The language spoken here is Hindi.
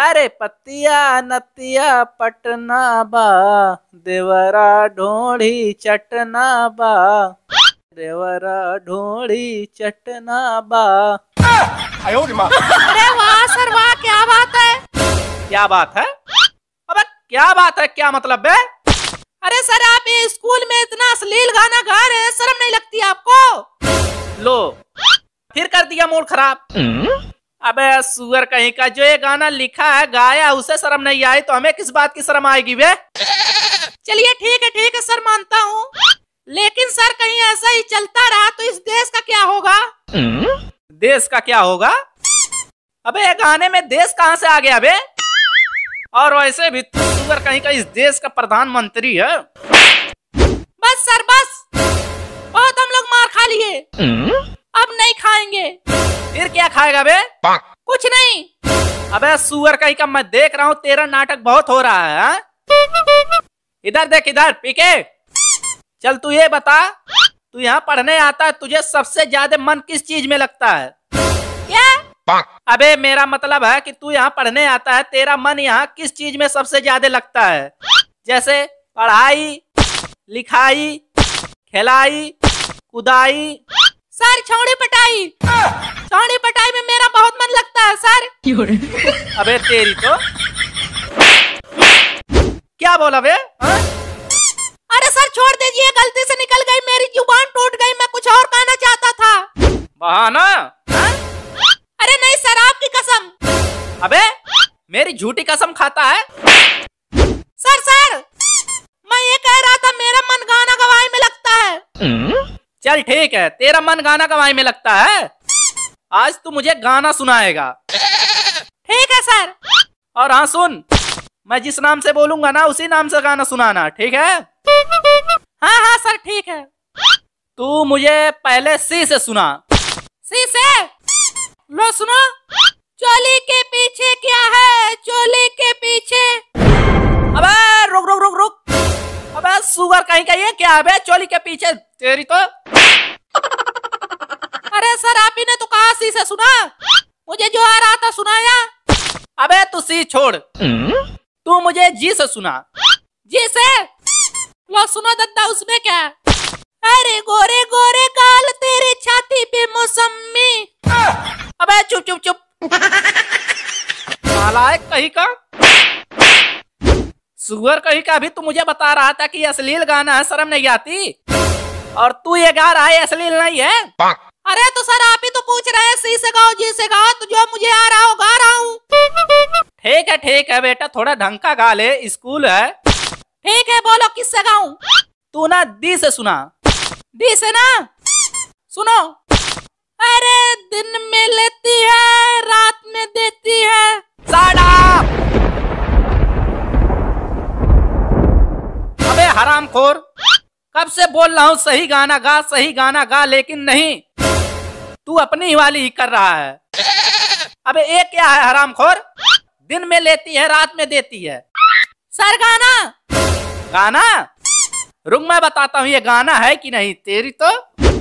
अरे पतिया नतिया पटना बा देवरा ढोड़ी चटना बा देवरा ढोड़ी चटना बा अरे वाह सर वाह क्या बात है क्या बात है अबे क्या बात है क्या मतलब है अरे सर आप स्कूल में इतना अश्लील गाना गा रहे हैं शर्म नहीं लगती आपको लो फिर कर दिया मूड खराब hmm? अबे सुअर कहीं का जो ये गाना लिखा है गाया उसे शर्म नहीं आई तो हमें किस बात की शर्म आएगी वे चलिए ठीक है ठीक है सर मानता हूँ लेकिन सर कहीं ऐसा ही चलता रहा तो इस देश का क्या होगा देश का क्या होगा अबे ये गाने में देश कहाँ से आ गया अबे और वैसे भी तो सुअर कहीं का इस देश का प्रधानमंत्री है बस सर बस बहुत हम लोग मार खा लिए अब नहीं खाएंगे फिर क्या खाएगा बे कुछ नहीं अबे सुअर कहीं का मैं देख रहा हूँ तेरा नाटक बहुत हो रहा है हाँ? इधर देख इधर पीके चल तू ये बता तू यहाँ पढ़ने आता है तुझे सबसे ज्यादा मन किस चीज में लगता है क्या अबे मेरा मतलब है कि तू यहाँ पढ़ने आता है तेरा मन यहाँ किस चीज में सबसे ज्यादा लगता है जैसे पढ़ाई लिखाई खिलाई कुदाई सर छोड़ी पटाई कहानी पटाई में मेरा बहुत मन लगता है सर अबे तेरी तो क्या बोला बे हाँ? अरे सर छोड़ दीजिए गलती से निकल गई मेरी जुबान टूट गई मैं कुछ और कहना चाहता था बहाना हा? अरे नहीं सर आपकी कसम अबे मेरी झूठी कसम खाता है सर सर मैं ये कह रहा था मेरा मन गाना गवाई में लगता है चल ठीक है तेरा मन गाना गवाई में लगता है आज तू मुझे गाना सुनाएगा ठीक है सर और हाँ सुन मैं जिस नाम से बोलूंगा ना उसी नाम से गाना सुनाना ठीक है हाँ हाँ सर ठीक है तू मुझे पहले सी से सुना सी से लो सुनो चोली के पीछे क्या है चोली के पीछे अबे रुक रुक रुक रुक अबे सुगर कहीं कहीं क्या अबे चोली के पीछे तेरी तो सर आप ही ने तो कहा सी से सुना मुझे जो आ रहा था सुनाया अबे तू सी छोड़ तू मुझे जी से सुना जी से लो सुनो दद्दा उसमें क्या अरे गोरे गोरे काल तेरे छाती पे मौसमी अबे चुप चुप चुप माला है कहीं का सुअर कहीं का भी तू मुझे बता रहा था कि अश्लील गाना है शर्म नहीं आती और तू ये गा रहा है अश्लील नहीं है अरे तो सर आप ही तो पूछ रहे हैं सी से गाओ जी से गाओ तो जो मुझे आ रहा हो गा रहा हूँ ठीक है ठीक है बेटा थोड़ा ढंग का गा ले स्कूल है ठीक है बोलो किससे गाऊ तू ना दी से सुना दी से ना सुनो अरे दिन में लेती है रात में देती है अबे हरामखोर कब से बोल रहा हूँ सही गाना गा सही गाना गा लेकिन नहीं तू अपनी ही वाली ही कर रहा है अबे ये क्या है हराम खोर दिन में लेती है रात में देती है सर गाना गाना रुक मैं बताता हूँ ये गाना है कि नहीं तेरी तो